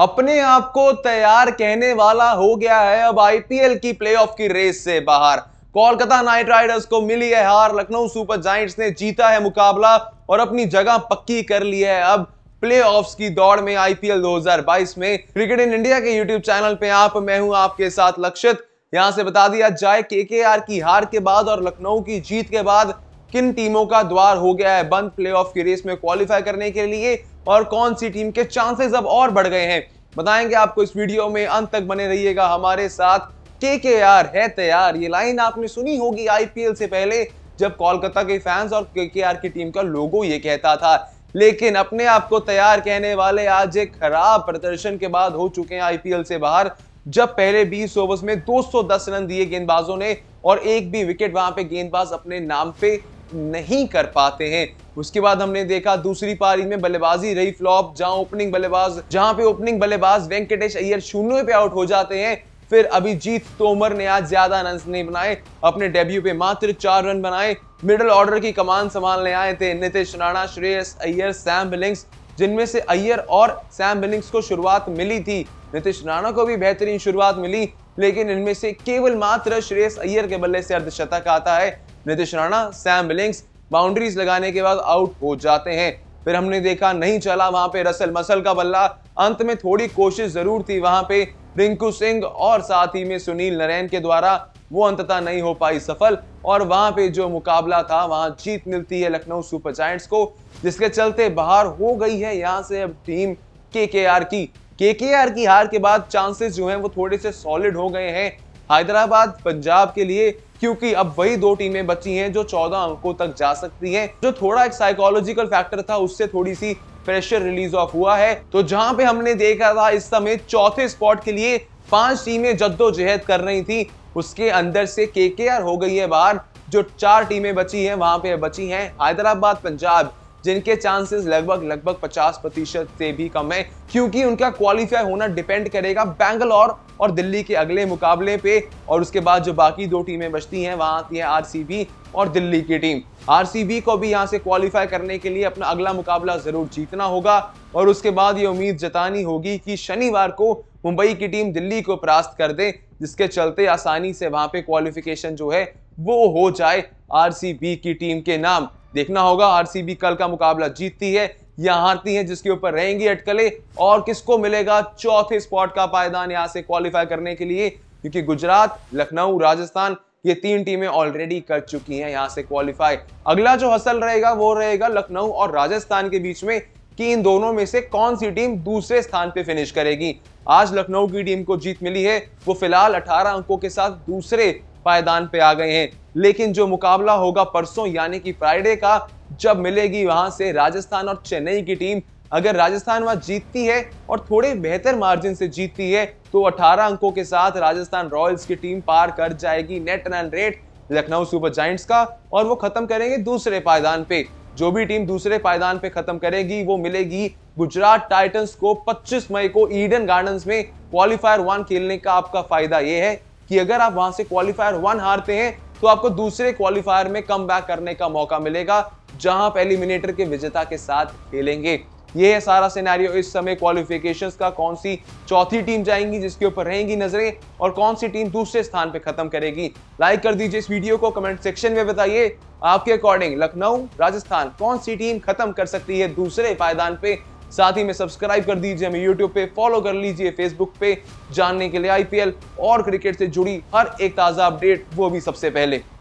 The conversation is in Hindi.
अपने आप को तैयार कहने वाला हो गया है अब आईपीएल की प्लेऑफ की रेस से बाहर कोलकाता नाइट राइडर्स को मिली है हार लखनऊ सुपर जाइंट्स ने जीता है मुकाबला और अपनी जगह पक्की कर ली है अब प्लेऑफ्स की दौड़ में आईपीएल 2022 में क्रिकेट इन इंडिया के यूट्यूब चैनल पे आप मैं हूं आपके साथ लक्षित यहां से बता दिया जाए केकेआर की हार के बाद और लखनऊ की जीत के बाद किन टीमों का द्वार हो गया है बंद प्लेऑफ की रेस में क्वालिफाई करने के लिए और कौन सी टीम के चांसेस अब और बढ़ गए हैं बताएंगे आपको इस वीडियो में अंत तक बने रहिएगा हमारे साथ के के आर है तैयार ये लाइन आपने सुनी होगी आईपीएल से पहले जब कोलकाता के फैंस और के के आर की टीम का लोगो ये कहता था लेकिन अपने आप को तैयार कहने वाले आज एक खराब प्रदर्शन के बाद हो चुके हैं आईपीएल से बाहर जब पहले 20 ओवर्स में 210 रन दिए गेंदबाजों ने और एक भी विकेट वहां पे गेंदबाज अपने नाम पे नहीं कर पाते हैं उसके बाद हमने देखा दूसरी पारी में बल्लेबाजी रही फ्लॉप जहां ओपनिंग बल्लेबाज जहां पे ओपनिंग बल्लेबाज वेंकटेश अय्यर शून्य पे आउट हो जाते हैं फिर अभिजीत तोमर ने आज ज्यादा रन नहीं बनाए अपने डेब्यू पे मात्र चार रन बनाए मिडल ऑर्डर की कमान संभालने आए थे नितेश राणा श्रेयस अय्यर सैम बिलिंग्स जिनमें से अय्यर और सैम बिलिंग्स को शुरुआत मिली थी नितेश राणा को भी बेहतरीन शुरुआत मिली लेकिन इनमें से केवल मात्र श्रेयस अय्यर के बल्ले से अर्धशतक आता है Nitish Rana Sam Billings boundaries लगाने के बाद आउट हो जाते हैं फिर हमने देखा नहीं चला वहां पे रसल मसल का बल्ला अंत में थोड़ी कोशिश जरूर थी वहां पे रिंकू सिंह और साथ ही में सुनील नरेन के द्वारा वो अंततः नहीं हो पाई सफल और वहां पे जो मुकाबला था वहां जीत मिलती है लखनऊ सुपर जायंट्स को जिसके चलते बाहर हो गई है यहाँ से अब टीम के के आर की के के आर की हार के बाद चांसेस जो है वो थोड़े से सॉलिड हो गए हैं हैदराबाद पंजाब के लिए क्योंकि अब वही दो टीमें बची हैं जो 14 अंकों तक जा सकती हैं जो थोड़ा एक साइकोलॉजिकल फैक्टर था उससे थोड़ी सी प्रेशर रिलीज ऑफ हुआ है तो जहां पे हमने देखा था इस समय चौथे स्पॉट के लिए पांच टीमें जद्दोजहद कर रही थी उसके अंदर से के हो गई है बाहर जो चार टीमें बची हैं वहां पे बची हैं हैदराबाद पंजाब जिनके चांसेस लगभग लगभग 50 प्रतिशत से भी कम है क्योंकि उनका क्वालिफाई होना डिपेंड करेगा बैंगलोर और दिल्ली के अगले मुकाबले पे और उसके बाद जो बाकी दो टीमें बचती हैं वहाँ आती है आरसीबी और दिल्ली की टीम आरसीबी को भी यहाँ से क्वालिफाई करने के लिए अपना अगला मुकाबला जरूर जीतना होगा और उसके बाद ये उम्मीद जतानी होगी कि शनिवार को मुंबई की टीम दिल्ली को परास्त कर दे जिसके चलते आसानी से वहाँ पे क्वालिफिकेशन जो है वो हो जाए आरसीबी की टीम के नाम देखना होगा आरसीबी कल का मुकाबला जीतती है या हारती है जिसके ऊपर रहेंगी अटकले और किसको मिलेगा चौथे स्पॉट का पायदान यहां से क्वालिफाई करने के लिए क्योंकि गुजरात लखनऊ राजस्थान ये तीन टीमें ऑलरेडी कर चुकी हैं यहां से क्वालिफाई अगला जो हसल रहेगा वो रहेगा लखनऊ और राजस्थान के बीच में कि इन दोनों में से कौन सी टीम दूसरे स्थान पे फिनिश करेगी आज लखनऊ की टीम को जीत मिली है वो फिलहाल 18 अंकों के साथ दूसरे पायदान पे आ गए हैं लेकिन जो मुकाबला होगा परसों यानी कि फ्राइडे का जब मिलेगी वहां से राजस्थान और चेन्नई की टीम अगर राजस्थान वहां जीतती है और थोड़े बेहतर मार्जिन से जीतती है तो 18 अंकों के साथ राजस्थान रॉयल्स की टीम पार कर जाएगी net run rate Lucknow Super Giants का और वो खत्म करेंगे दूसरे पायदान पे जो भी टीम दूसरे पायदान पे खत्म करेगी वो मिलेगी गुजरात टाइटंस को 25 मई को ईडन गार्डन्स में क्वालिफायर वन खेलने का आपका फायदा यह है कि अगर आप वहां से क्वालिफायर वन हारते हैं तो आपको दूसरे क्वालिफायर में कम करने का मौका मिलेगा जहां आप एलिमिनेटर के विजेता के साथ खेलेंगे ये है सारा सिनेरियो इस समय क्वालिफिकेशंस का कौन सी चौथी टीम जाएंगी जिसके ऊपर रहेंगी नजरें और कौन सी टीम दूसरे स्थान पे खत्म करेगी लाइक कर दीजिए इस वीडियो को कमेंट सेक्शन में बताइए आपके अकॉर्डिंग लखनऊ राजस्थान कौन सी टीम खत्म कर सकती है दूसरे पायदान पे साथ ही में सब्सक्राइब कर दीजिए हमें यूट्यूब पे फॉलो कर लीजिए फेसबुक पे जानने के लिए आईपीएल और क्रिकेट से जुड़ी हर एक ताज़ा अपडेट वो भी सबसे पहले